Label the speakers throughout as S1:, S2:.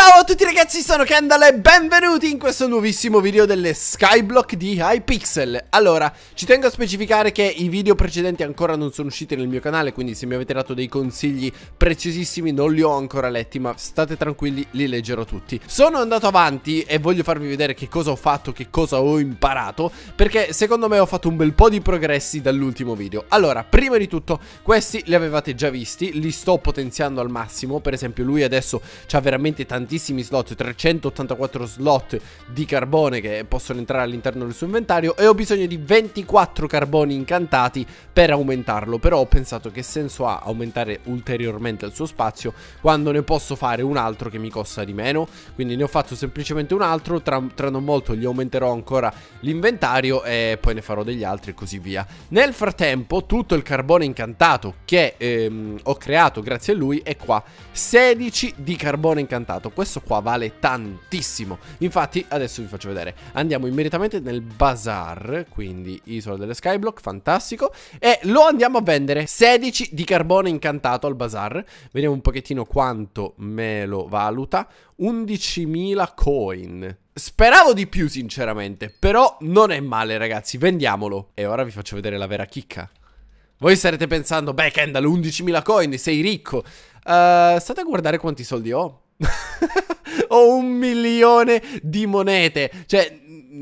S1: Ciao a tutti ragazzi, sono Kendall e benvenuti in questo nuovissimo video delle Skyblock di Hypixel Allora, ci tengo a specificare che i video precedenti ancora non sono usciti nel mio canale Quindi se mi avete dato dei consigli preziosissimi non li ho ancora letti Ma state tranquilli, li leggerò tutti Sono andato avanti e voglio farvi vedere che cosa ho fatto, che cosa ho imparato Perché secondo me ho fatto un bel po' di progressi dall'ultimo video Allora, prima di tutto, questi li avevate già visti Li sto potenziando al massimo Per esempio lui adesso ha veramente tanti tantissimi slot, 384 slot di carbone che possono entrare all'interno del suo inventario e ho bisogno di 24 carboni incantati per aumentarlo, però ho pensato che senso ha aumentare ulteriormente il suo spazio quando ne posso fare un altro che mi costa di meno, quindi ne ho fatto semplicemente un altro, tra, tra non molto gli aumenterò ancora l'inventario e poi ne farò degli altri e così via. Nel frattempo tutto il carbone incantato che ehm, ho creato grazie a lui è qua, 16 di carbone incantato, questo qua vale tantissimo. Infatti adesso vi faccio vedere. Andiamo immediatamente nel bazar, quindi isola delle skyblock, fantastico. E lo andiamo a vendere. 16 di carbone incantato al bazar. Vediamo un pochettino quanto me lo valuta. 11.000 coin. Speravo di più sinceramente, però non è male ragazzi, vendiamolo. E ora vi faccio vedere la vera chicca. Voi starete pensando, beh Kendall, 11.000 coin, sei ricco. Uh, state a guardare quanti soldi ho. ho un milione di monete. Cioè,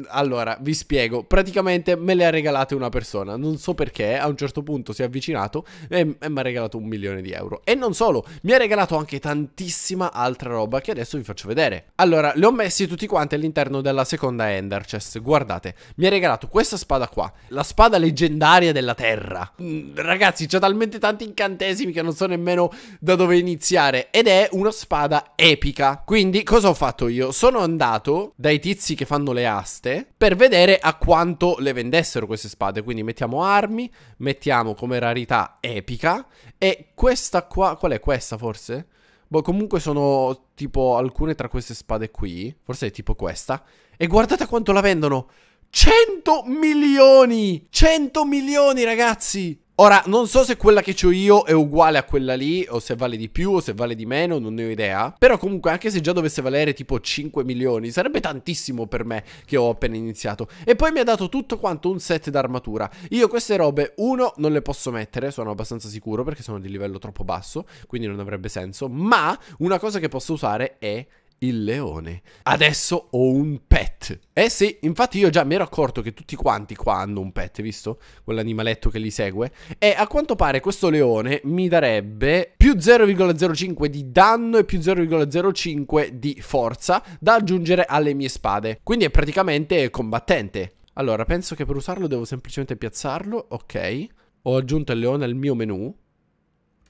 S1: allora, vi spiego. Praticamente me le ha regalate una persona. Non so perché, a un certo punto si è avvicinato e, e mi ha regalato un milione di euro. E non solo, mi ha regalato anche tantissima altra roba che adesso vi faccio vedere. Allora, le ho messi tutti quanti all'interno della seconda Ender Chest. Cioè, guardate, mi ha regalato questa spada qua, la spada leggendaria della Terra. Mm, ragazzi, c'è talmente tanti incantesimi che non so nemmeno da dove iniziare. Ed è una spada epica. Quindi, cosa ho fatto io? Sono andato dai tizi che fanno le aste queste per vedere a quanto le vendessero queste spade. Quindi mettiamo armi, mettiamo come rarità epica e questa qua, qual è questa forse? Boh, comunque sono tipo alcune tra queste spade qui, forse è tipo questa. E guardate quanto la vendono! 100 milioni! 100 milioni ragazzi! Ora, non so se quella che ho io è uguale a quella lì, o se vale di più, o se vale di meno, non ne ho idea. Però comunque, anche se già dovesse valere tipo 5 milioni, sarebbe tantissimo per me che ho appena iniziato. E poi mi ha dato tutto quanto un set d'armatura. Io queste robe, uno, non le posso mettere, sono abbastanza sicuro, perché sono di livello troppo basso, quindi non avrebbe senso. Ma una cosa che posso usare è il leone. Adesso ho un pet. Eh sì, infatti io già mi ero accorto che tutti quanti qua hanno un pet, visto? Quell'animaletto che li segue. E a quanto pare questo leone mi darebbe più 0,05 di danno e più 0,05 di forza da aggiungere alle mie spade. Quindi è praticamente combattente. Allora, penso che per usarlo devo semplicemente piazzarlo. Ok. Ho aggiunto il leone al mio menu.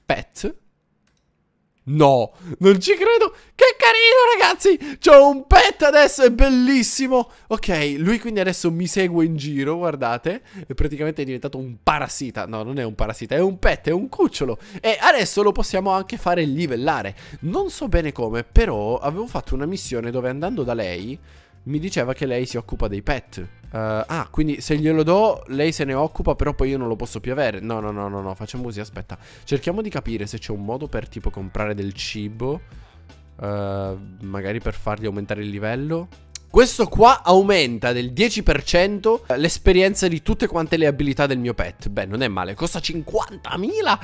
S1: Pet. No, non ci credo. Che carino, ragazzi. C'ho un pet adesso, è bellissimo. Ok, lui quindi adesso mi segue in giro, guardate. È praticamente diventato un parassita. No, non è un parassita, è un pet, è un cucciolo. E adesso lo possiamo anche fare livellare. Non so bene come, però avevo fatto una missione dove andando da lei mi diceva che lei si occupa dei pet. Uh, ah, quindi se glielo do, lei se ne occupa, però poi io non lo posso più avere. No, no, no, no, no, facciamo così, aspetta. Cerchiamo di capire se c'è un modo per tipo comprare del cibo. Uh, magari per fargli aumentare il livello. Questo qua aumenta del 10% l'esperienza di tutte quante le abilità del mio pet. Beh, non è male, costa 50.000.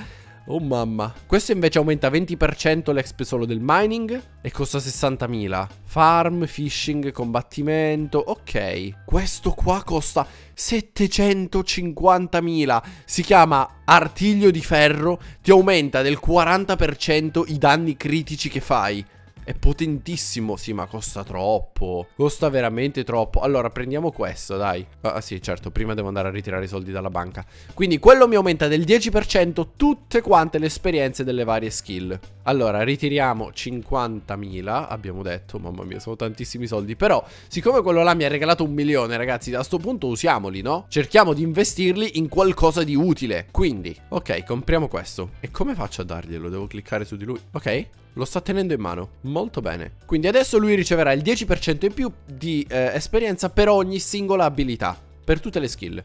S1: Oh mamma. Questo invece aumenta 20% l'exp solo del mining e costa 60.000. Farm, fishing, combattimento. Ok. Questo qua costa 750.000. Si chiama artiglio di ferro. Ti aumenta del 40% i danni critici che fai. È potentissimo. Sì, ma costa troppo. Costa veramente troppo. Allora, prendiamo questo, dai. Ah, ah, sì, certo. Prima devo andare a ritirare i soldi dalla banca. Quindi quello mi aumenta del 10% tutte quante le esperienze delle varie skill. Allora, ritiriamo 50.000, abbiamo detto. Mamma mia, sono tantissimi soldi. Però, siccome quello là mi ha regalato un milione, ragazzi, a sto punto usiamoli, no? Cerchiamo di investirli in qualcosa di utile. Quindi, ok, compriamo questo. E come faccio a darglielo? Devo cliccare su di lui. Ok, lo sta tenendo in mano, molto bene. Quindi adesso lui riceverà il 10% in più di eh, esperienza per ogni singola abilità, per tutte le skill.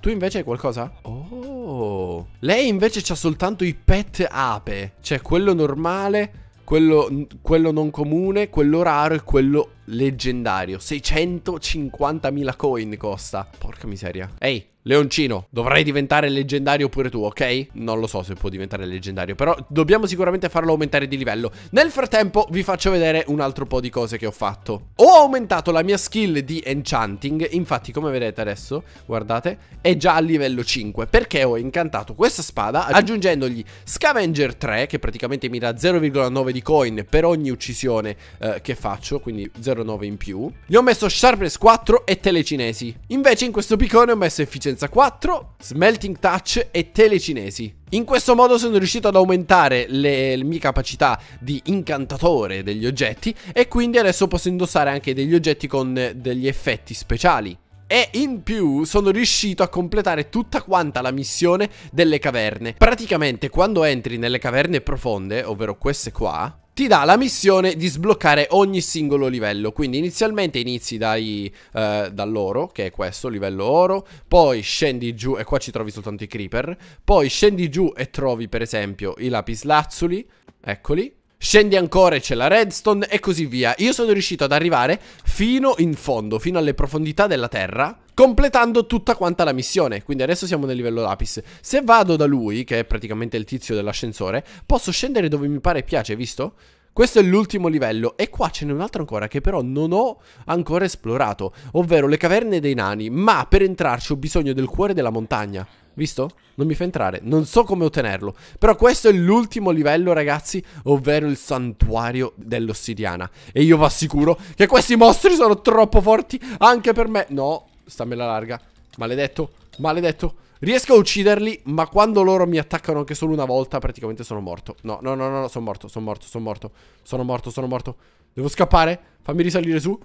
S1: Tu invece hai qualcosa? Oh. Lei invece ha soltanto i pet ape, cioè quello normale, quello, quello, non comune, quello raro e quello leggendario. 650.000 coin costa. Porca miseria. Ehi, Leoncino, dovrai diventare leggendario pure tu, ok? Non lo so se può diventare leggendario, però dobbiamo sicuramente farlo aumentare di livello. Nel frattempo vi faccio vedere un altro po' di cose che ho fatto. Ho aumentato la mia skill di enchanting, infatti come vedete adesso, guardate, è già a livello 5, perché ho incantato questa spada aggiungendogli scavenger 3, che praticamente mi dà 0,9 di coin per ogni uccisione eh, che faccio, quindi 0,9 in più. Gli ho messo sharpness 4 e telecinesi. Invece in questo piccone ho messo efficienza efficienza 4, smelting touch e telecinesi. In questo modo sono riuscito ad aumentare le, le, mie capacità di incantatore degli oggetti e quindi adesso posso indossare anche degli oggetti con degli effetti speciali. E in più sono riuscito a completare tutta quanta la missione delle caverne. Praticamente quando entri nelle caverne profonde, ovvero queste qua, ti dà la missione di sbloccare ogni singolo livello. Quindi inizialmente inizi dai, eh, dall'oro, che è questo, livello oro, poi scendi giù e qua ci trovi soltanto i creeper, poi scendi giù e trovi per esempio i lapislazzuli, eccoli, Scendi ancora e c'è la redstone e così via. Io sono riuscito ad arrivare fino in fondo, fino alle profondità della terra, completando tutta quanta la missione. Quindi adesso siamo nel livello Lapis. Se vado da lui, che è praticamente il tizio dell'ascensore, posso scendere dove mi pare e piace, visto? Questo è l'ultimo livello e qua ce n'è un altro ancora che però non ho ancora esplorato, ovvero le caverne dei nani, ma per entrarci ho bisogno del cuore della montagna. Visto? Non mi fa entrare, non so come ottenerlo. Però questo è l'ultimo livello, ragazzi, ovvero il santuario dell'ossidiana. E io vi assicuro che questi mostri sono troppo forti anche per me. No, Stammela larga. Maledetto. Maledetto. Riesco a ucciderli, ma quando loro mi attaccano anche solo una volta, praticamente sono morto. No, no, no, no, no sono morto, sono morto, sono morto. Sono morto, sono morto. Devo scappare? Fammi risalire su.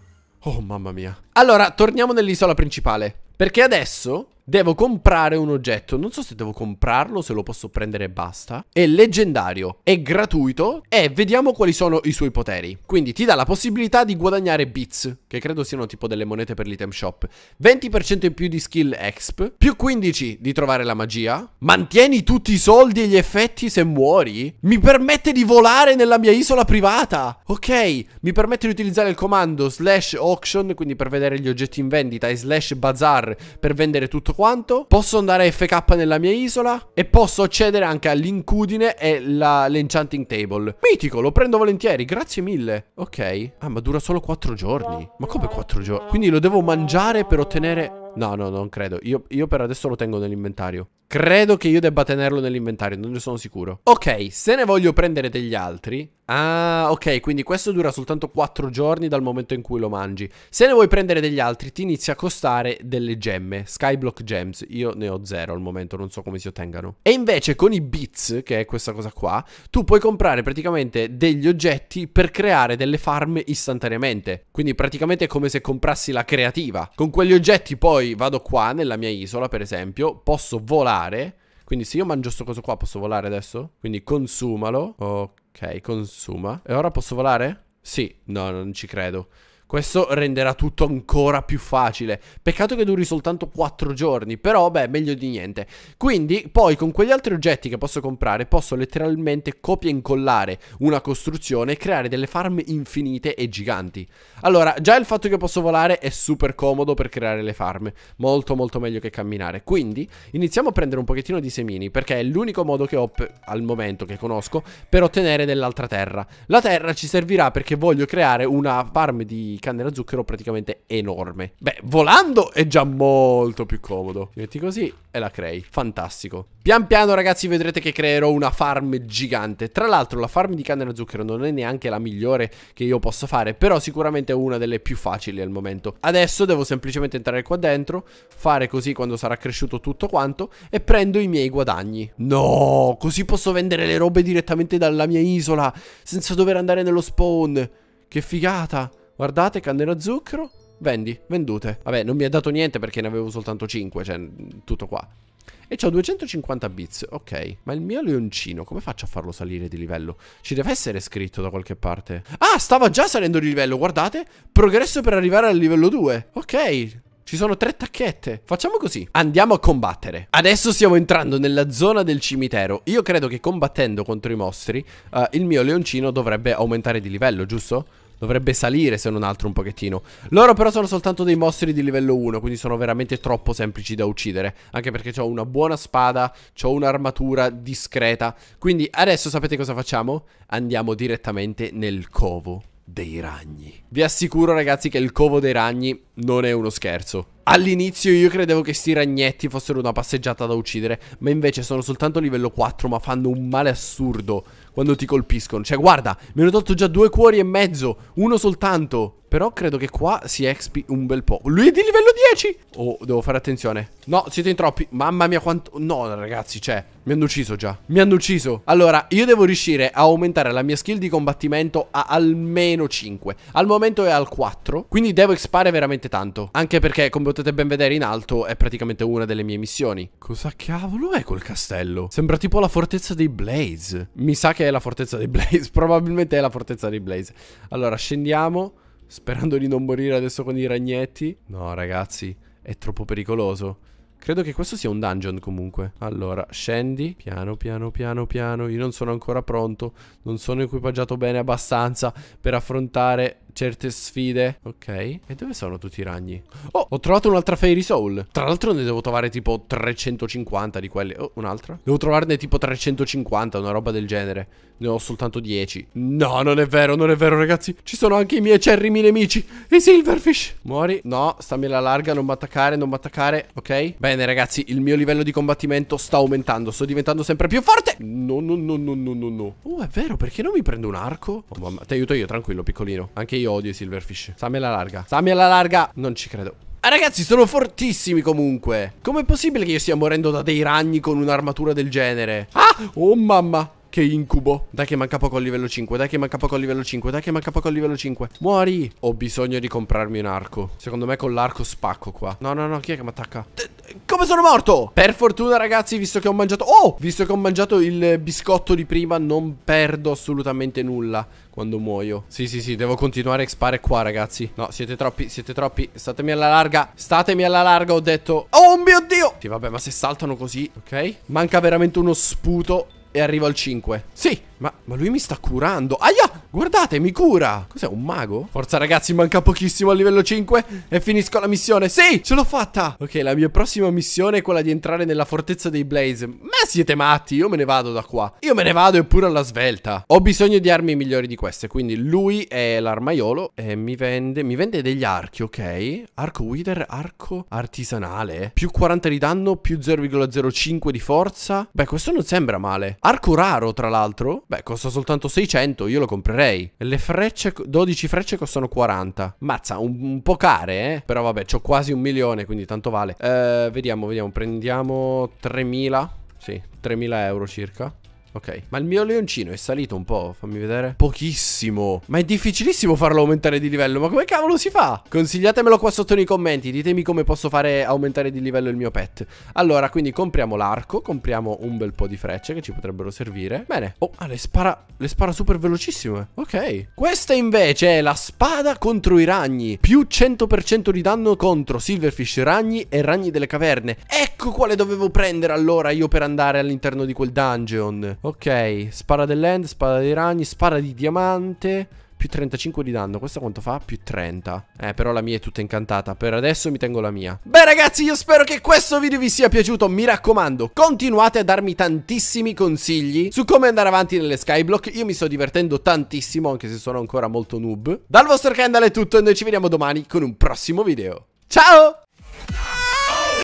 S1: Oh, mamma mia. Allora, torniamo nell'isola principale. Perché adesso Devo comprare un oggetto, non so se devo comprarlo, se lo posso prendere e basta. È leggendario, è gratuito e vediamo quali sono i suoi poteri. Quindi ti dà la possibilità di guadagnare bits, che credo siano tipo delle monete per l'item shop, 20% in più di skill exp, più 15 di trovare la magia, mantieni tutti i soldi e gli effetti se muori, mi permette di volare nella mia isola privata, ok, mi permette di utilizzare il comando slash auction, quindi per vedere gli oggetti in vendita, e slash bazar per vendere tutto quanto. Posso andare FK nella mia isola e posso accedere anche all'incudine e l'enchanting table. Mitico, lo prendo volentieri, grazie mille. Ok. Ah, ma dura solo 4 giorni. Ma come 4 giorni? Quindi lo devo mangiare per ottenere... No, no, non credo. Io, io per adesso lo tengo nell'inventario. Credo che io debba tenerlo nell'inventario, non ne sono sicuro. Ok, se ne voglio prendere degli altri... Ah, ok, quindi questo dura soltanto 4 giorni dal momento in cui lo mangi. Se ne vuoi prendere degli altri, ti inizia a costare delle gemme, Skyblock Gems. Io ne ho zero al momento, non so come si ottengano. E invece con i Beats, che è questa cosa qua, tu puoi comprare praticamente degli oggetti per creare delle farm istantaneamente. Quindi praticamente è come se comprassi la creativa. Con quegli oggetti poi vado qua nella mia isola, per esempio, posso volare volare. Quindi se io mangio questo coso qua posso volare adesso? Quindi consumalo. Ok, consuma. E ora posso volare? Sì, no, non ci credo. Questo renderà tutto ancora più facile. Peccato che duri soltanto 4 giorni, però beh, meglio di niente. Quindi poi con quegli altri oggetti che posso comprare posso letteralmente copia e incollare una costruzione e creare delle farm infinite e giganti. Allora, già il fatto che posso volare è super comodo per creare le farm, molto molto meglio che camminare. Quindi iniziamo a prendere un pochettino di semini perché è l'unico modo che ho al momento che conosco per ottenere dell'altra terra. La terra ci servirà perché voglio creare una farm di canne da zucchero praticamente enorme. Beh, volando è già molto più comodo. Ti metti così e la crei. Fantastico. Pian piano, ragazzi, vedrete che creerò una farm gigante. Tra l'altro, la farm di canne da zucchero non è neanche la migliore che io possa fare, però sicuramente è una delle più facili al momento. Adesso devo semplicemente entrare qua dentro, fare così quando sarà cresciuto tutto quanto e prendo i miei guadagni. No, così posso vendere le robe direttamente dalla mia isola senza dover andare nello spawn. Che figata! Guardate, canne da zucchero. Vendi, vendute. Vabbè, non mi ha dato niente perché ne avevo soltanto 5, cioè tutto qua. E c'ho 250 bits, ok. Ma il mio leoncino, come faccio a farlo salire di livello? Ci deve essere scritto da qualche parte. Ah, stava già salendo di livello, guardate. Progresso per arrivare al livello 2. Ok, ci sono tre tacchette. Facciamo così. Andiamo a combattere. Adesso stiamo entrando nella zona del cimitero. Io credo che combattendo contro i mostri, uh, il mio leoncino dovrebbe aumentare di livello, giusto? Dovrebbe salire se non altro un pochettino Loro però sono soltanto dei mostri di livello 1 Quindi sono veramente troppo semplici da uccidere Anche perché ho una buona spada Ho un'armatura discreta Quindi adesso sapete cosa facciamo? Andiamo direttamente nel covo dei ragni Vi assicuro ragazzi che il covo dei ragni non è uno scherzo. All'inizio io credevo che sti ragnetti fossero una passeggiata da uccidere, ma invece sono soltanto livello 4, ma fanno un male assurdo quando ti colpiscono. Cioè, guarda, mi hanno tolto già due cuori e mezzo, uno soltanto. Però credo che qua si expi un bel po'. Lui è di livello 10! Oh, devo fare attenzione. No, siete in troppi. Mamma mia quanto... No, ragazzi, cioè, mi hanno ucciso già. Mi hanno ucciso. Allora, io devo riuscire a aumentare la mia skill di combattimento a almeno 5. Al momento è al 4, quindi devo expare veramente veramente tanto. Anche perché, come potete ben vedere in alto, è praticamente una delle mie missioni. Cosa cavolo è quel castello? Sembra tipo la fortezza dei Blaze. Mi sa che è la fortezza dei Blaze. Probabilmente è la fortezza dei Blaze. Allora, scendiamo. Sperando di non morire adesso con i ragnetti. No, ragazzi, è troppo pericoloso. Credo che questo sia un dungeon comunque. Allora, scendi. Piano, piano, piano, piano. Io non sono ancora pronto. Non sono equipaggiato bene abbastanza per affrontare certe sfide Ok E dove sono tutti i ragni? Oh ho trovato un'altra Fairy Soul Tra l'altro ne devo trovare tipo 350 di quelle Oh un'altra Devo trovarne tipo 350 Una roba del genere Ne ho soltanto 10 No non è vero non è vero ragazzi Ci sono anche i miei cerrimi nemici I Silverfish Muori No stammi alla larga Non mi attaccare Non mi attaccare Ok Bene ragazzi Il mio livello di combattimento sta aumentando Sto diventando sempre più forte No no no no no no no Oh è vero perché non mi prendo un arco? Oh mamma Ti aiuto io tranquillo piccolino Anche io io odio i silverfish. Sammy alla larga. Sammy alla larga. Non ci credo. Ah, ragazzi, sono fortissimi comunque. Com'è possibile che io stia morendo da dei ragni con un'armatura del genere? Ah! Oh, mamma. Che incubo. Dai che manca poco al livello 5. Dai che manca poco al livello 5. Dai che manca poco al livello 5. Muori. Ho bisogno di comprarmi un arco. Secondo me con l'arco spacco qua. No, no, no. Chi è che mi attacca? Come sono morto? Per fortuna, ragazzi, visto che ho mangiato... Oh! Visto che ho mangiato il biscotto di prima, non perdo assolutamente nulla quando muoio. Sì, sì, sì, devo continuare a expare qua, ragazzi. No, siete troppi, siete troppi. Statemi alla larga. Statemi alla larga, ho detto. Oh mio Dio! Sì, vabbè, ma se saltano così, ok? Manca veramente uno sputo e arrivo al 5. Sì, ma, ma, lui mi sta curando Aia, guardate, mi cura Cos'è, un mago? Forza ragazzi, manca pochissimo al livello 5 E finisco la missione Sì, ce l'ho fatta Ok, la mia prossima missione è quella di entrare nella fortezza dei Blaze Ma siete matti, io me ne vado da qua Io me ne vado eppure alla svelta Ho bisogno di armi migliori di queste Quindi lui è l'armaiolo E mi vende, mi vende degli archi, ok Arco Wither, arco artisanale Più 40 di danno, più 0,05 di forza Beh, questo non sembra male Arco raro, tra l'altro Beh, costa soltanto 600, io lo comprerei. Le frecce, 12 frecce costano 40. Mazza, un, un po' care, eh. Però vabbè, ho quasi un milione, quindi tanto vale. Eh, vediamo, vediamo, prendiamo 3000. Sì, 3000 euro circa. Ok, ma il mio leoncino è salito un po', fammi vedere. Pochissimo. Ma è difficilissimo farlo aumentare di livello, ma come cavolo si fa? Consigliatemelo qua sotto nei commenti, ditemi come posso fare aumentare di livello il mio pet. Allora, quindi compriamo l'arco, compriamo un bel po' di frecce che ci potrebbero servire. Bene. Oh, ah, le spara, le spara super velocissime. Ok. Questa invece è la spada contro i ragni. Più 100% di danno contro silverfish, ragni e ragni delle caverne. Ecco quale dovevo prendere allora io per andare all'interno di quel dungeon. Ok, spara dell'end, spada dei ragni, spara di diamante. Più 35 di danno, questa quanto fa? Più 30 Eh però la mia è tutta incantata Per adesso mi tengo la mia Beh ragazzi io spero che questo video vi sia piaciuto Mi raccomando continuate a darmi tantissimi consigli Su come andare avanti nelle skyblock Io mi sto divertendo tantissimo Anche se sono ancora molto noob Dal vostro candle è tutto E noi ci vediamo domani con un prossimo video Ciao